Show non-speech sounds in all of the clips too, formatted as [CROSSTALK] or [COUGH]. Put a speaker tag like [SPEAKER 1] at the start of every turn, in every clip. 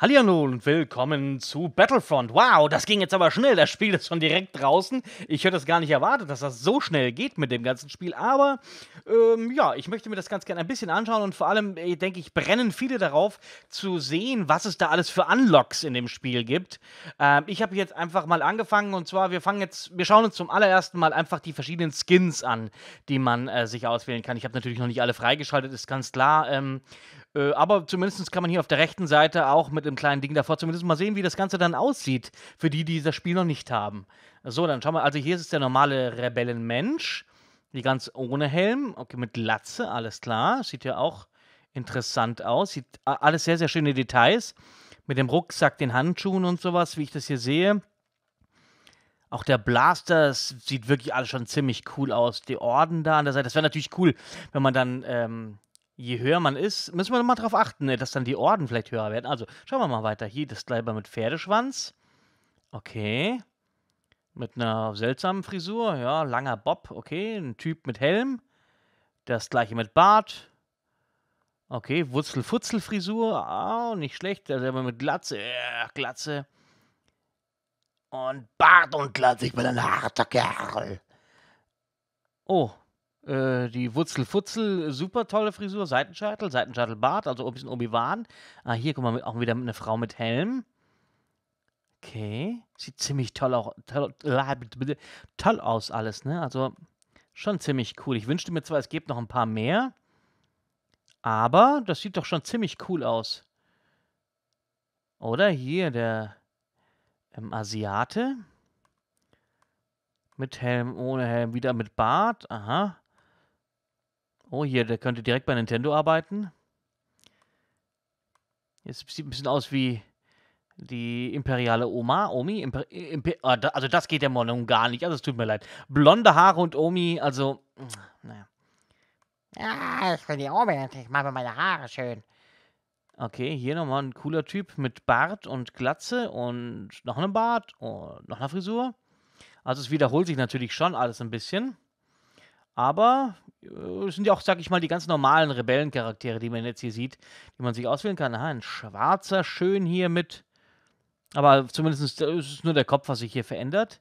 [SPEAKER 1] Hallihallo und willkommen zu Battlefront. Wow, das ging jetzt aber schnell. Das Spiel ist schon direkt draußen. Ich hätte es gar nicht erwartet, dass das so schnell geht mit dem ganzen Spiel. Aber ähm, ja, ich möchte mir das ganz gerne ein bisschen anschauen und vor allem, äh, denke ich, brennen viele darauf zu sehen, was es da alles für Unlocks in dem Spiel gibt. Ähm, ich habe jetzt einfach mal angefangen und zwar, wir fangen jetzt, wir schauen uns zum allerersten Mal einfach die verschiedenen Skins an, die man äh, sich auswählen kann. Ich habe natürlich noch nicht alle freigeschaltet, ist ganz klar. Ähm, äh, aber zumindest kann man hier auf der rechten Seite auch mit einem kleinen Ding davor zumindest mal sehen, wie das Ganze dann aussieht, für die, die das Spiel noch nicht haben. So, dann schauen wir, also hier ist es der normale Rebellenmensch, die ganz ohne Helm, okay, mit Latze, alles klar, sieht ja auch interessant aus, sieht alles sehr, sehr schöne Details, mit dem Rucksack, den Handschuhen und sowas, wie ich das hier sehe. Auch der Blaster sieht wirklich alles schon ziemlich cool aus. Die Orden da an der Seite. Das wäre natürlich cool, wenn man dann ähm, je höher man ist, müssen wir mal drauf achten, ne, dass dann die Orden vielleicht höher werden. Also, schauen wir mal weiter. Hier das Gleiber mit Pferdeschwanz. Okay. Mit einer seltsamen Frisur, ja, langer Bob, okay. Ein Typ mit Helm. Das gleiche mit Bart. Okay, Wurzel-Futzel-Frisur, ah, nicht schlecht. Selber mit Glatze, äh, Glatze. Und Bart und Glatze, ich bin ein harter Kerl. Oh, äh, die Wurzel-Futzel, äh, super tolle Frisur, Seitenscheitel, Seitenscheitel-Bart, also ein bisschen Obi-Wan. Ah, hier, guck mal, auch wieder eine Frau mit Helm. Okay. Sieht ziemlich toll, auch, toll, äh, toll aus alles, ne? Also schon ziemlich cool. Ich wünschte mir zwar, es gibt noch ein paar mehr, aber das sieht doch schon ziemlich cool aus. Oder hier der ähm, Asiate. Mit Helm, ohne Helm, wieder mit Bart. Aha. Oh, hier, der könnte direkt bei Nintendo arbeiten. Jetzt sieht ein bisschen aus wie die imperiale Oma, Omi. Imper, Imper, ah, also das geht der Monum gar nicht. Also es tut mir leid. Blonde Haare und Omi, also, naja. Ja, ich bin die Omi, ich mache meine Haare schön. Okay, hier nochmal ein cooler Typ mit Bart und Glatze und noch einem Bart und noch einer Frisur. Also es wiederholt sich natürlich schon alles ein bisschen. Aber äh, sind ja auch, sag ich mal, die ganz normalen Rebellencharaktere, die man jetzt hier sieht, die man sich auswählen kann. Aha, ein schwarzer, schön hier mit. Aber zumindest äh, ist es nur der Kopf, was sich hier verändert.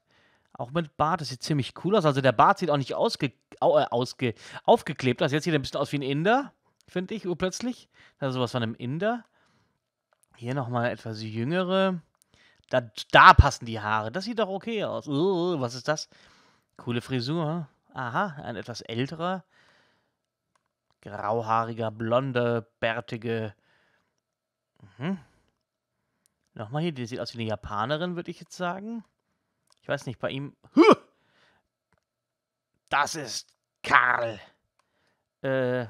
[SPEAKER 1] Auch mit Bart, das sieht ziemlich cool aus. Also der Bart sieht auch nicht ausge, au, äh, ausge aufgeklebt aus. Jetzt sieht er ein bisschen aus wie ein Inder, finde ich, urplötzlich. Das also ist sowas von einem Inder. Hier nochmal etwas jüngere. Da, da, passen die Haare. Das sieht doch okay aus. Uh, was ist das? Coole Frisur. Aha, ein etwas älterer, grauhaariger, blonder, bärtige. Mhm. Nochmal hier, die sieht aus wie eine Japanerin, würde ich jetzt sagen. Ich weiß nicht, bei ihm. Huh! Das ist Karl. Äh,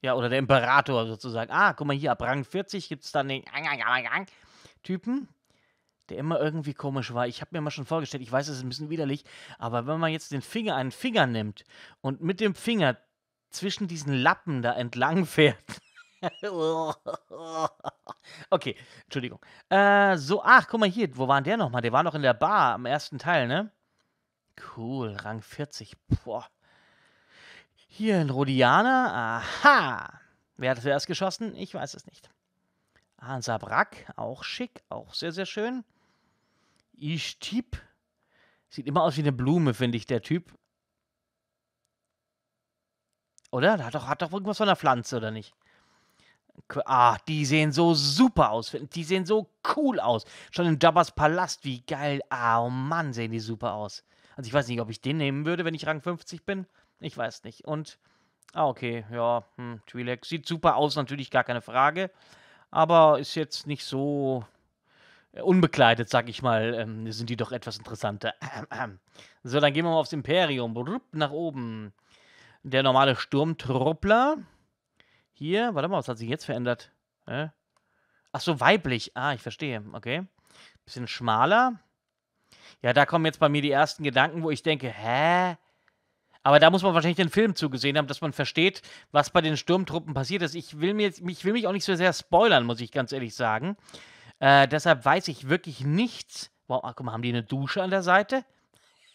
[SPEAKER 1] ja, oder der Imperator sozusagen. Ah, guck mal hier, ab Rang 40 gibt es dann den Typen der immer irgendwie komisch war. Ich habe mir mal schon vorgestellt, ich weiß, es ist ein bisschen widerlich, aber wenn man jetzt den Finger, einen Finger nimmt und mit dem Finger zwischen diesen Lappen da entlang [LAUGHS] fährt. okay, Entschuldigung. Äh, so, ach, guck mal hier, wo waren der nochmal? Der war noch in der Bar am ersten Teil, ne? Cool, Rang 40. Boah. Hier in Rodiana. Aha. Wer hat zuerst geschossen? Ich weiß es nicht. Ah, ein Sabrak, auch schick, auch sehr, sehr schön. Ishtiep. Sieht immer aus wie eine Blume, finde ich, der Typ. Oder? hat doch, hat doch irgendwas von einer Pflanze, oder nicht? Ah, die sehen so super aus. Die sehen so cool aus. Schon in Jabba's Palast, wie geil. Ah, oh Mann, sehen die super aus. Also ich weiß nicht, ob ich den nehmen würde, wenn ich Rang 50 bin. Ich weiß nicht. Und, ah, okay, ja, hm, Twi'lek. Sieht super aus, natürlich, gar keine Frage. Aber ist jetzt nicht so unbekleidet, sag ich mal, ähm, sind die doch etwas interessanter. [CLEARS THROAT] So, dann gehen wir mal aufs Imperium. Brupp, nach oben. Der normale Sturmtruppler. Hier, warte mal, was hat sich jetzt verändert? Äh? Ach so, weiblich. Ah, ich verstehe. Okay. Bisschen schmaler. Ja, da kommen jetzt bei mir die ersten Gedanken, wo ich denke, hä? Aber da muss man wahrscheinlich den Film zugesehen haben, dass man versteht, was bei den Sturmtruppen passiert ist. Ich will, mir jetzt, ich will mich auch nicht so sehr spoilern, muss ich ganz ehrlich sagen. Äh, deshalb weiß ich wirklich nichts. Wow, ah, guck mal, haben die eine Dusche an der Seite?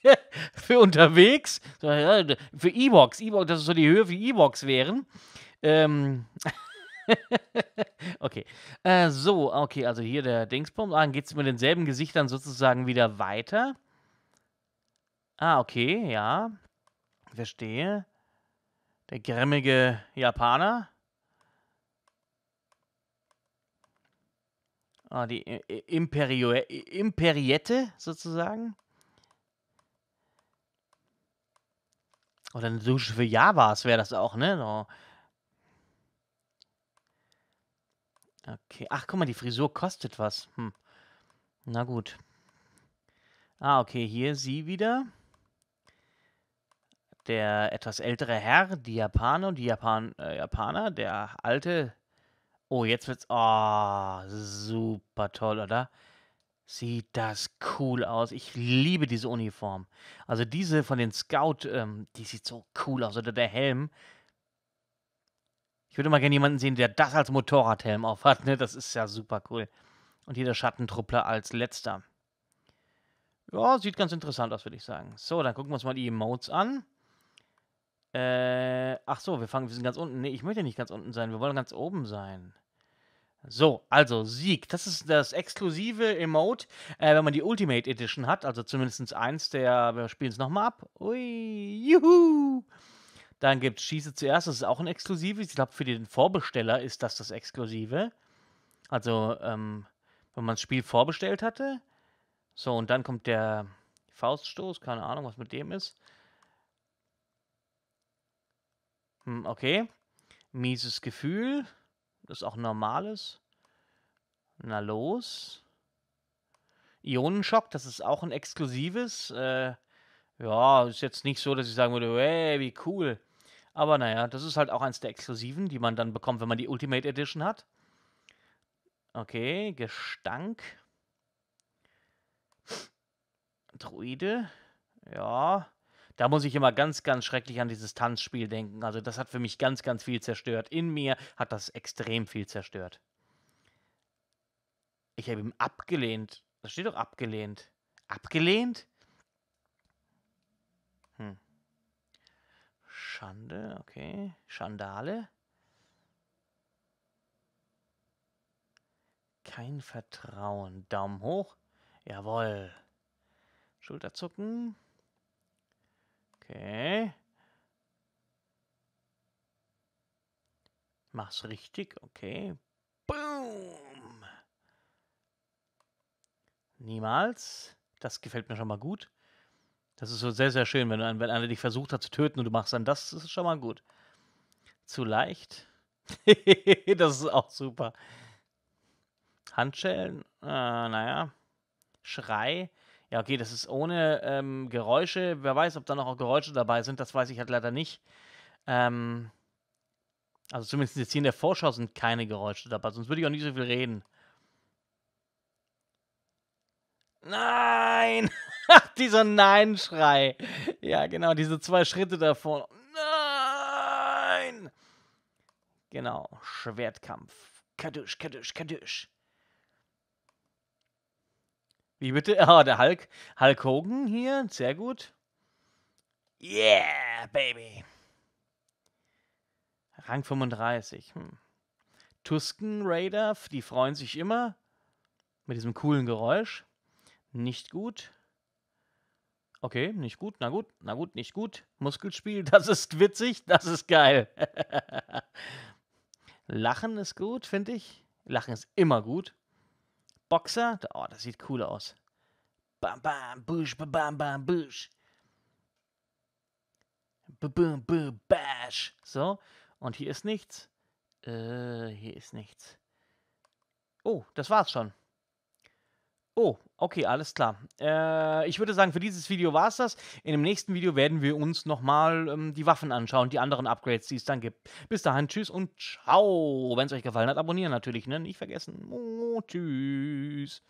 [SPEAKER 1] [LAUGHS] für unterwegs? Äh, für E-Box. E das ist so die Höhe, wie E-Box wären. Ähm. [LAUGHS] okay. Äh, so, okay, also hier der Dingsbums. Ah, dann geht es mit denselben Gesichtern sozusagen wieder weiter. Ah, okay, ja. Verstehe. Der grimmige Japaner. Ah, die äh, äh, Imperio äh, Imperiette sozusagen. Oder eine Dusche für Javas wäre das auch, ne? So. Okay. Ach, guck mal, die Frisur kostet was. Hm. Na gut. Ah, okay, hier sie wieder. Der etwas ältere Herr, die Japaner die Japan äh, Japaner, der alte Oh, jetzt wird's. Oh, super toll, oder? Sieht das cool aus. Ich liebe diese Uniform. Also diese von den Scout, ähm, die sieht so cool aus. Oder der Helm. Ich würde mal gerne jemanden sehen, der das als Motorradhelm aufhat. Ne? Das ist ja super cool. Und hier der Schattentruppler als letzter. Ja, sieht ganz interessant aus, würde ich sagen. So, dann gucken wir uns mal die Emotes an. Äh, ach so, wir fangen, wir sind ganz unten. Nee, ich möchte nicht ganz unten sein. Wir wollen ganz oben sein. So, also Sieg. Das ist das exklusive Emote, äh, wenn man die Ultimate Edition hat. Also zumindest eins der. Wir spielen es nochmal ab. Ui, juhu! Dann gibt es Schieße zuerst. Das ist auch ein exklusives. Ich glaube, für den Vorbesteller ist das das exklusive. Also, ähm, wenn man das Spiel vorbestellt hatte. So, und dann kommt der Fauststoß. Keine Ahnung, was mit dem ist. Hm, okay. Mieses Gefühl. Das ist auch normales. Na los. Ionenschock, das ist auch ein exklusives. Äh, ja, ist jetzt nicht so, dass ich sagen würde, hey, wie cool. Aber naja, das ist halt auch eins der exklusiven, die man dann bekommt, wenn man die Ultimate Edition hat. Okay, Gestank. Druide. Ja. Da muss ich immer ganz, ganz schrecklich an dieses Tanzspiel denken. Also das hat für mich ganz, ganz viel zerstört. In mir hat das extrem viel zerstört. Ich habe ihm abgelehnt. Da steht doch abgelehnt. Abgelehnt? Hm. Schande, okay. Schandale. Kein Vertrauen. Daumen hoch. Jawohl. Schulterzucken. Okay. Mach's richtig, okay. Boom! Niemals. Das gefällt mir schon mal gut. Das ist so sehr, sehr schön, wenn, wenn einer dich versucht hat zu töten und du machst dann das, das ist schon mal gut. Zu leicht. [LAUGHS] das ist auch super. Handschellen, äh, naja. Schrei. Ja, okay, das ist ohne ähm, Geräusche. Wer weiß, ob da noch auch Geräusche dabei sind, das weiß ich halt leider nicht. Ähm, also zumindest jetzt hier in der Vorschau sind keine Geräusche dabei, sonst würde ich auch nicht so viel reden. Nein! [LAUGHS] Dieser Nein-Schrei. Ja, genau, diese zwei Schritte davor. Nein! Genau, Schwertkampf. Kadusch, Kadusch, Kadusch. Wie bitte? [LAUGHS] Ah, oh, der Hulk, Hulk Hogan hier, sehr gut. Yeah, baby. Rang 35. Hm. Tusken Raider, die freuen sich immer. Mit diesem coolen Geräusch. Nicht gut. Okay, nicht gut, na gut, na gut, nicht gut. Muskelspiel, [LAUGHS] das ist witzig, das ist geil. [LAUGHS] Lachen ist gut, finde ich. Lachen ist immer gut. Boxer. Oh, das sieht cool aus. Bam, bam, bush, ba, bam, bam, bush. B -b -b Bash. So, und hier ist nichts. Äh, hier ist nichts. Oh, das war's schon. Oh, okay, alles klar. Äh, ich würde sagen, für dieses Video war es das. In dem nächsten Video werden wir uns nochmal ähm, die Waffen anschauen, die anderen Upgrades, die es dann gibt. Bis dahin, tschüss und ciao. Wenn es euch gefallen hat, abonnieren natürlich, ne? Nicht vergessen. Oh, tschüss.